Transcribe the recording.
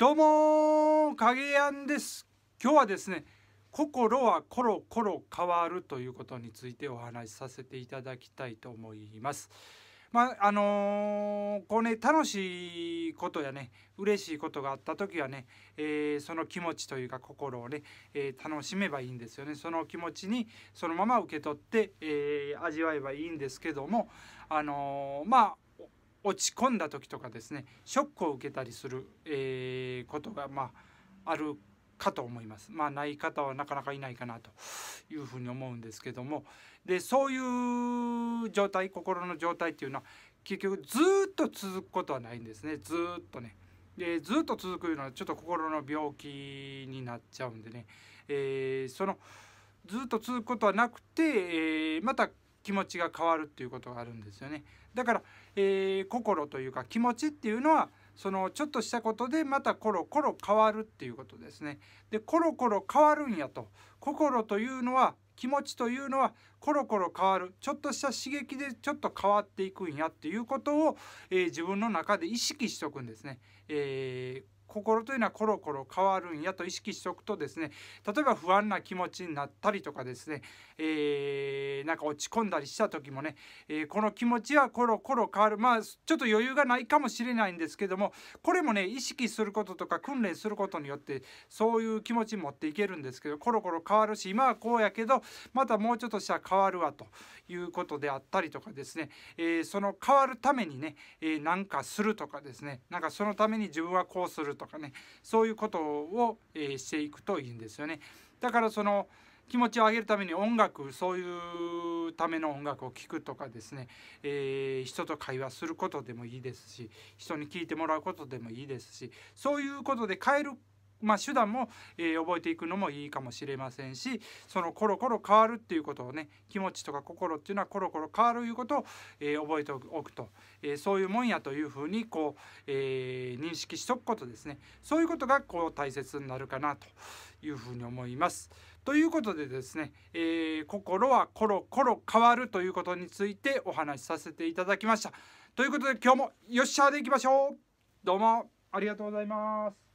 どうも影やんです今日はですね心はコロコロ変わるということについてお話しさせていただきたいと思います。まああのー、こうね楽しいことやね嬉しいことがあった時はね、えー、その気持ちというか心をね、えー、楽しめばいいんですよねその気持ちにそのまま受け取って、え味わえばいいんですけどもあのまあ落ち込んだ時とかですねショックを受けたりする、えー、ことが、まあ、あるかと思います。まあ、ない方はなかなかいないかなというふうに思うんですけどもでそういう状態心の状態っていうのは結局ずっと続くことはないんですねずっとね。でずっと続くのはちょっと心の病気になっちゃうんでね、えー、そのずっと続くことはなくて、えー、また気持ちが変わるっていうことがあるんですよね。だから、えー、心というか気持ちっていうのはそのちょっとしたことでまたコロコロ変わるっていうことですね。でコロコロ変わるんやと心というのは気持ちというのはコロコロ変わるちょっとした刺激でちょっと変わっていくんやっていうことを、えー、自分の中で意識しとくんですね。えー心というのはコロコロ変わるんやと意識しておくとですね例えば不安な気持ちになったりとかですね、えー、なんか落ち込んだりした時もね、えー、この気持ちはコロコロ変わるまあちょっと余裕がないかもしれないんですけどもこれもね意識することとか訓練することによってそういう気持ち持っていけるんですけどコロコロ変わるし今はこうやけどまたもうちょっとしたら変わるわということであったりとかですね、えー、その変わるためにね、えー、なんかするとかですねなんかそのために自分はこうするととかねそういうことを、えー、していくといいんですよね。だからその気持ちを上げるために音楽そういうための音楽を聴くとかですね、えー、人と会話することでもいいですし人に聞いてもらうことでもいいですしそういうことで変えるまあ、手段も、えー、覚えていくのもいいかもしれませんしそのコロコロ変わるっていうことをね気持ちとか心っていうのはコロコロ変わるいうことを、えー、覚えておくと、えー、そういうもんやというふうにこう、え認識しとくことですねそういうことがこう大切になるかなというふうに思います。ということでですね、え心はコロコロ変わるということについてお話しさせていただきました。ということで今日もよっしゃーでいきましょうどうもありがとうございます。